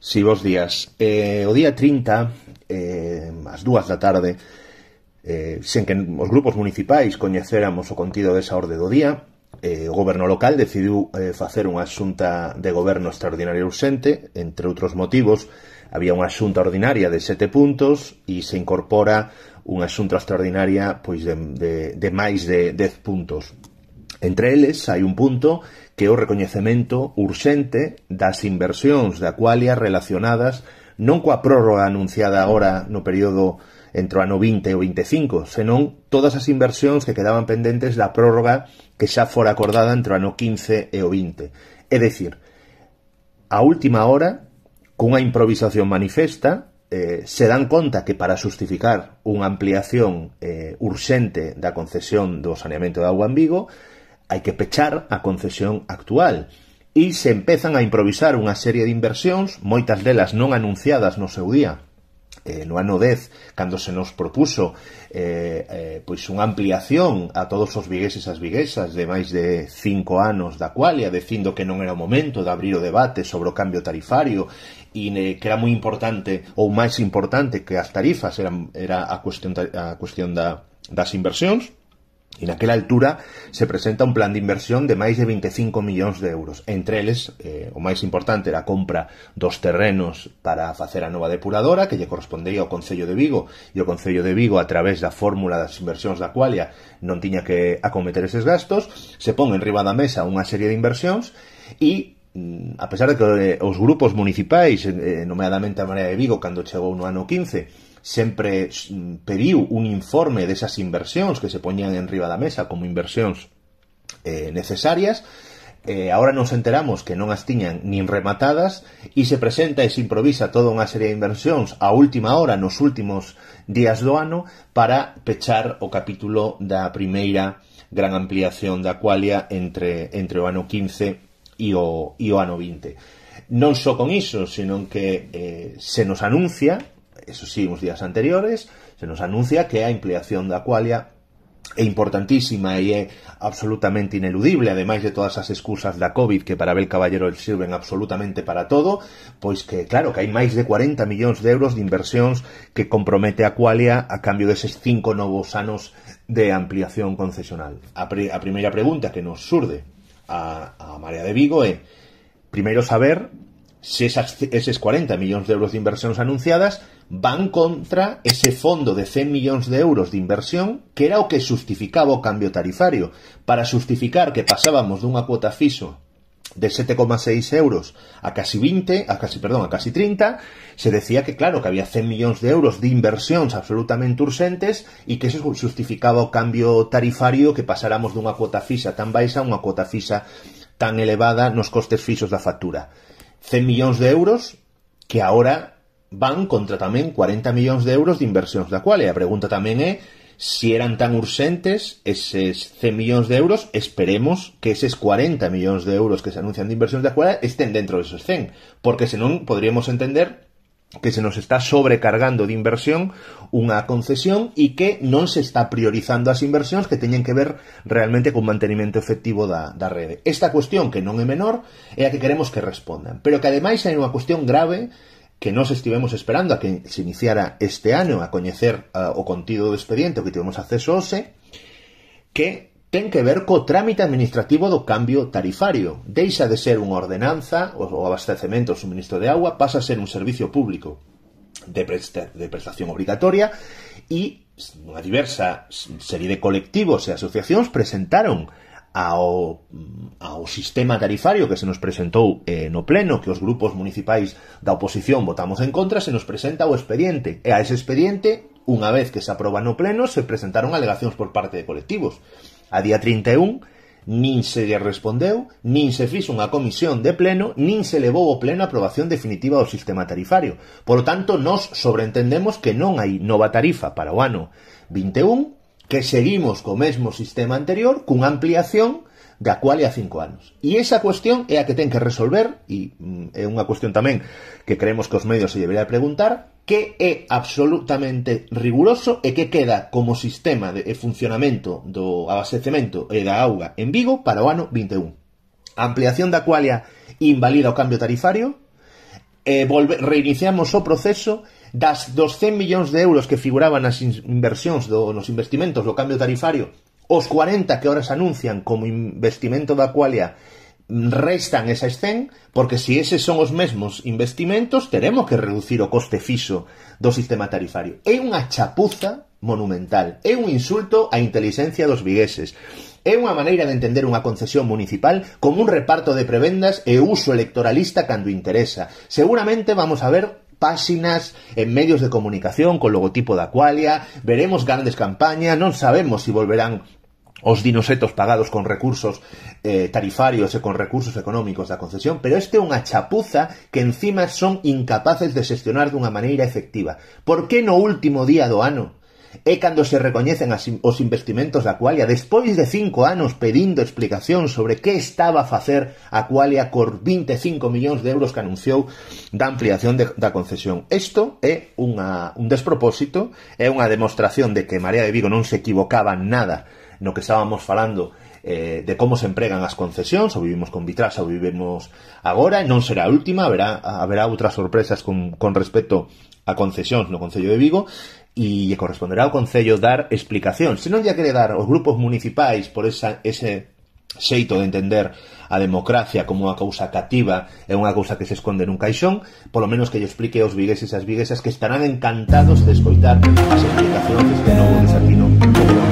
Si, bons días. Eh, o día 30, eh, ás dúas da tarde, eh, sen que os grupos municipais coñeceramos o contido desa orde do día, eh, o goberno local decidiu eh, facer unha xunta de goberno extraordinaria urgente, entre outros motivos, había unha xunta ordinaria de sete puntos e se incorpora unha xunta extraordinaria pois de, de, de máis de dez puntos. Entre eles hai un punto que é o recoñecemento urxente das inversións de Aqualia relacionadas non coa prórroga anunciada agora no período entre o ano 20 e o 25, senón todas as inversións que quedaban pendentes da prórroga que xa fora acordada entre o ano 15 e o 20. É dicir, a última hora, cunha improvisación manifesta, eh, se dan conta que para justificar unha ampliación eh, urxente da concesión do saneamento de agua en Vigo, hai que pechar a concesión actual e se empezan a improvisar unha serie de inversións, moitas delas non anunciadas no seu día, eh, no ano 10, cando se nos propuso eh, eh, pois unha ampliación a todos os vigueses e as viguesas de máis de 5 anos da cualia, dicindo que non era o momento de abrir o debate sobre o cambio tarifario e eh, que era moi importante ou máis importante que as tarifas eran, era a cuestión, a cuestión da, das inversións, E naquela altura se presenta un plan de inversión de máis de 25 millóns de euros. Entre eles, eh, o máis importante era a compra dos terrenos para facer a nova depuradora, que lle correspondería ao Concello de Vigo, e o Concello de Vigo, a través da fórmula das inversións da Qualia, non tiña que acometer eses gastos, se pon en riba da mesa unha serie de inversións, e Mm, a pesar de que eh, os grupos municipais, eh, eh, nomeadamente a Marea de Vigo, cando chegou no ano 15, sempre mm, pediu un informe desas inversións que se poñían en riba da mesa como inversións eh, necesarias, eh, ahora nos enteramos que non as tiñan nin rematadas e se presenta e se improvisa toda unha serie de inversións a última hora nos últimos días do ano para pechar o capítulo da primeira gran ampliación da Qualia entre, entre o ano 15 e o, e o ano 20. Non só con iso, senón que eh, se nos anuncia, eso sí, uns días anteriores, se nos anuncia que a ampliación da Qualia é importantísima e é absolutamente ineludible, ademais de todas as excusas da COVID que para Abel Caballero sirven absolutamente para todo, pois que, claro, que hai máis de 40 millóns de euros de inversións que compromete a Qualia a cambio deses cinco novos anos de ampliación concesional. A, pre, a primeira pregunta que nos surde a, María de Vigo eh, primero saber si esas, esos 40 millones de euros de inversiones anunciadas van contra ese fondo de 100 millones de euros de inversión que era lo que justificaba cambio tarifario para justificar que pasábamos de una cuota fiso de 7,6 euros a casi 20, a casi, perdón, a casi 30, se decía que, claro, que había 100 millóns de euros de inversións absolutamente urgentes e que eso justificaba o cambio tarifario que pasáramos dunha cuota fixa tan baixa a unha cuota fixa tan elevada nos costes fixos da factura. 100 millóns de euros que ahora van contra tamén 40 millóns de euros de inversións da cual e a pregunta tamén é Si eran tan urgentes, esos 100 millones de euros, esperemos que esos 40 millones de euros que se anuncian de inversiones de acuerdo estén dentro de esos 100, porque si no podríamos entender que se nos está sobrecargando de inversión una concesión y que no se está priorizando las inversiones que tenían que ver realmente con mantenimiento efectivo de la red. Esta cuestión, que no es menor, es a que queremos que respondan, pero que además hay una cuestión grave que nos estivemos esperando a que se iniciara este ano a coñecer uh, o contido do expediente que tivemos acceso hoxe, que ten que ver co trámite administrativo do cambio tarifario. Deixa de ser unha ordenanza, o, abastecemento, o suministro de agua, pasa a ser un servicio público de, presta, de prestación obrigatoria e unha diversa serie de colectivos e asociacións presentaron ao, ao sistema tarifario que se nos presentou eh, no pleno que os grupos municipais da oposición votamos en contra, se nos presenta o expediente. E a ese expediente, unha vez que se aproba no pleno, se presentaron alegacións por parte de colectivos. A día 31 nin se lle respondeu, nin se fixo unha comisión de pleno, nin se levou ao pleno a aprobación definitiva do sistema tarifario. Por lo tanto, nos sobreentendemos que non hai nova tarifa para o ano 21, que seguimos co mesmo sistema anterior cunha ampliación da cual é a cinco anos. E esa cuestión é a que ten que resolver, e mm, é unha cuestión tamén que creemos que os medios se debería preguntar, que é absolutamente riguroso e que queda como sistema de funcionamento do abastecemento e da auga en Vigo para o ano 21. A ampliación da cualia invalida o cambio tarifario, e volve, reiniciamos o proceso Das dos 100 millóns de euros que figuraban nas inversións do, nos investimentos do cambio tarifario, os 40 que ahora se anuncian como investimento da Qualia restan esa escén, porque se si eses son os mesmos investimentos, teremos que reducir o coste fixo do sistema tarifario. É unha chapuza monumental, é un insulto á inteligencia dos vigueses. É unha maneira de entender unha concesión municipal como un reparto de prebendas e uso electoralista cando interesa. Seguramente vamos a ver páxinas en medios de comunicación con logotipo da Qualia, veremos grandes campañas, non sabemos se si volverán os dinosetos pagados con recursos eh, tarifarios e con recursos económicos da concesión, pero este é unha chapuza que encima son incapaces de xestionar dunha maneira efectiva. Por que no último día do ano É cando se recoñecen as, os investimentos da Qualia despois de cinco anos pedindo explicación sobre que estaba a facer a Qualia cor 25 millóns de euros que anunciou da ampliación de, da concesión. Isto é unha, un despropósito, é unha demostración de que María de Vigo non se equivocaba nada no que estábamos falando eh, de como se empregan as concesións, ou vivimos con Vitrasa, ou vivimos agora, non será a última, haberá, haberá outras sorpresas con, con respecto a concesións no Concello de Vigo, e corresponderá ao Concello dar explicación. Se non lle quere dar os grupos municipais por esa, ese xeito de entender a democracia como unha cousa cativa é unha cousa que se esconde nun caixón, polo menos que lle explique aos vigueses e as viguesas que estarán encantados de escoitar as explicacións deste novo desatino.